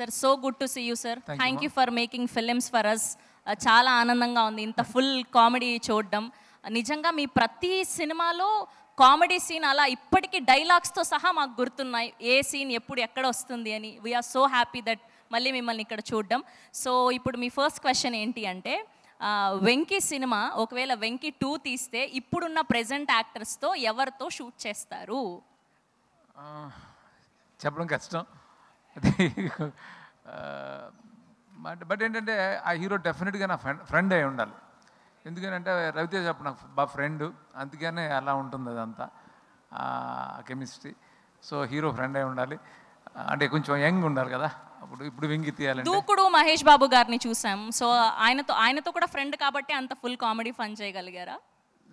sir so good to see you sir thank you for making films for us చాలా ఆనందంగా ఉంది ఇంత full comedy చూడడం నిజంగా మీ ప్రతి సినిమాలో కామెడీ సీన్ అలా ఇప్పటికీ డైలాగ్స్తో సహా మాకు గుర్తున్నాయి ఏ సీన్ ఎప్పుడు ఎక్కడ వస్తుంది అని వీఆర్ సో హ్యాపీ దట్ మళ్ళీ మిమ్మల్ని ఇక్కడ చూడడం సో ఇప్పుడు మీ ఫస్ట్ క్వశ్చన్ ఏంటి అంటే uh, వెంకీ సినిమా ఒకవేళ వెంకీ టూ తీస్తే ఇప్పుడున్న ప్రజెంట్ యాక్టర్స్తో ఎవరితో షూట్ చేస్తారు చెప్పడం కష్టం బట్ బట్ ఏంటంటే ఆ హీరో డెఫినెట్గా నా ఫ్రెండ్ ఫ్రెండ్ అయి ఉండాలి ఎందుకంటే అంటే అప్పుడు నాకు బా ఫ్రెండ్ అందుకనే అలా ఉంటుంది అదంతా కెమిస్ట్రీ సో హీరో ఫ్రెండ్ అయి ఉండాలి అంటే కొంచెం యంగ్ ఉండాలి కదా అప్పుడు ఇప్పుడు వింగి తీయాలి దూకుడు మహేష్ బాబు గారిని చూసాం సో ఆయనతో ఆయనతో కూడా ఫ్రెండ్ కాబట్టి అంత ఫుల్ కామెడీ ఫన్ చేయగలిగారా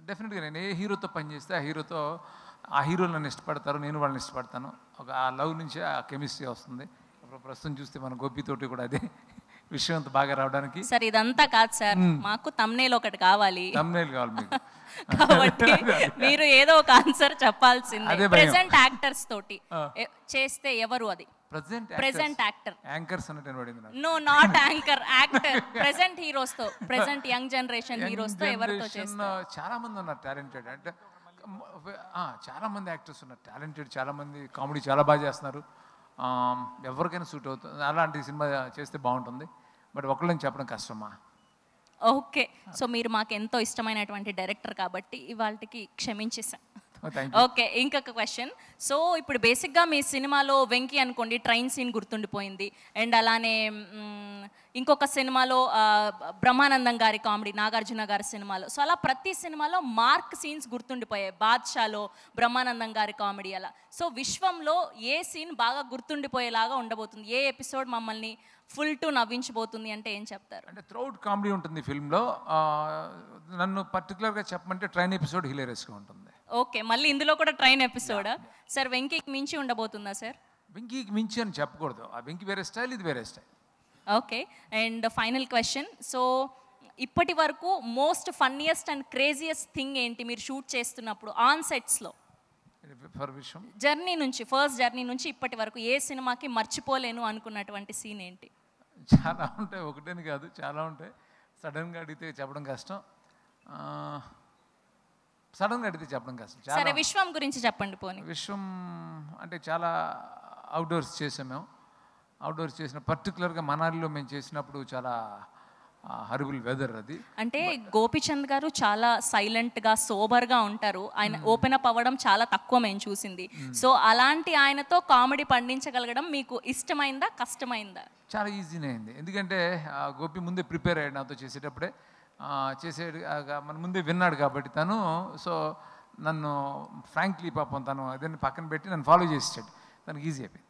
డెఫినెట్గా నేను ఏ హీరోతో పనిచేస్తే ఆ హీరోతో ఆ హీరోలను ఇష్టపడతారు నేను వాళ్ళని ఇష్టపడతాను ఒక ఆ లవ్ నుంచి ఆ కెమిస్ట్రీ వస్తుంది ఇప్పుడు ప్రస్తుతం చూస్తే మన గోపితోటి కూడా అదే విషయం అంత బాగా రావడానికి సార్ ఇదంతా కాదు సార్ మాకు తమ్నేల్ ఒకటి కావాలి తమ్నేల్ కావాలి మీకు కాబట్టి మీరు ఏదో ఒక ఆన్సర్ చెప్పాల్సింది ప్రెసెంట్ యాక్టర్స్ తోటి చేస్తే ఎవరు అది ప్రెసెంట్ ప్రెసెంట్ యాక్టర్ యాంకర్స్ అన్నట్టు no not anchor actor present heroes తో ప్రెసెంట్ యంగ్ జనరేషన్ హీరోస్ తో ఎవరితో చాలా మంది ఉన్నారు టాలెంటెడ్ అంటే చాలామంది యాక్టర్స్ ఉన్నారు టాలెంటెడ్ చాలామంది కామెడీ చాలా బాగా చేస్తున్నారు ఎవరికైనా సూట్ అవుతుంది అలాంటి సినిమా చేస్తే బాగుంటుంది బట్ ఒకళ్ళని చెప్పడం కష్టమా ఓకే సో మీరు మాకు ఎంతో ఇష్టమైనటువంటి డైరెక్టర్ కాబట్టి ఇవాళకి క్షమించేసా ఓకే oh, ఇంకొక క్వశ్చన్ సో ఇప్పుడు బేసిక్గా మీ సినిమాలో వెంకీ అనుకోండి ట్రైన్ సీన్ గుర్తుండిపోయింది అండ్ అలానే ఇంకొక సినిమాలో బ్రహ్మానందం గారి కామెడీ నాగార్జున గారి సినిమాలో సో అలా ప్రతి సినిమాలో మార్క్ సీన్స్ గుర్తుండిపోయాయి బాద్షాలో బ్రహ్మానందం గారి కామెడీ అలా సో విశ్వంలో ఏ సీన్ బాగా గుర్తుండిపోయేలాగా ఉండబోతుంది ఏ ఎపిసోడ్ మమ్మల్ని ఫుల్ టు నవ్వించబోతుంది అంటే ఏం చెప్తారు అంటే త్రౌట్ కామెడీ ఉంటుంది ఫిల్మ్లో నన్ను పర్టికులర్గా చెప్పమంటే ట్రైన్ ఎపిసోడ్ హిలేరియస్గా ఉంటుంది ఓకే మళ్ళీ ఇందులో కూడా ట్రైన్ ఎపిసోడ్ సార్ వెంకీకి మించి ఉండబోతుందా సార్ వెంకీకి మించి అని చెప్పకూడదు ఆ వెంకీ వేరే స్టైల్ ఇది వేరే style okay and final question so ఇప్పటి వరకు most funniest and craziest thing ఏంటి మీరు షూట్ చేస్తున్నప్పుడు ఆన్ సెట్స్లో జర్నీ నుంచి ఫస్ట్ జర్నీ నుంచి ఇప్పటి వరకు ఏ సినిమాకి మర్చిపోలేను అనుకున్నటువంటి సీన్ ఏంటి చాలా ఉంటాయి ఒకటేని కాదు చాలా ఉంటాయి సడన్గా అడిగితే చెప్పడం కష్టం సడన్గా అడిగితే చెప్పడం కష్టం సరే విశ్వం గురించి చెప్పండి పోనీ విశ్వం అంటే చాలా అవుట్డోర్స్ చేసాం మేము అవుట్డోర్స్ చేసిన పర్టికులర్గా మనాలిలో మేము చేసినప్పుడు చాలా హరిబుల్ వెదర్ అది అంటే గోపిచంద్ గారు చాలా సైలెంట్గా గా ఉంటారు ఆయన ఓపెన్ అప్ అవ్వడం చాలా తక్కువ మేము చూసింది సో అలాంటి ఆయనతో కామెడీ పండించగలగడం మీకు ఇష్టమైందా కష్టమైందా చాలా ఈజీనే అయింది ఎందుకంటే గోపి ముందే ప్రిపేర్ అయ్యాడు నాతో చేసేటప్పుడే చేసేడు మన ముందే విన్నాడు కాబట్టి తను సో నన్ను ఫ్రాంక్లీ పాపం తను అదే పక్కన పెట్టి నన్ను ఫాలో చేసేసాడు తనకి ఈజీ అయిపోయింది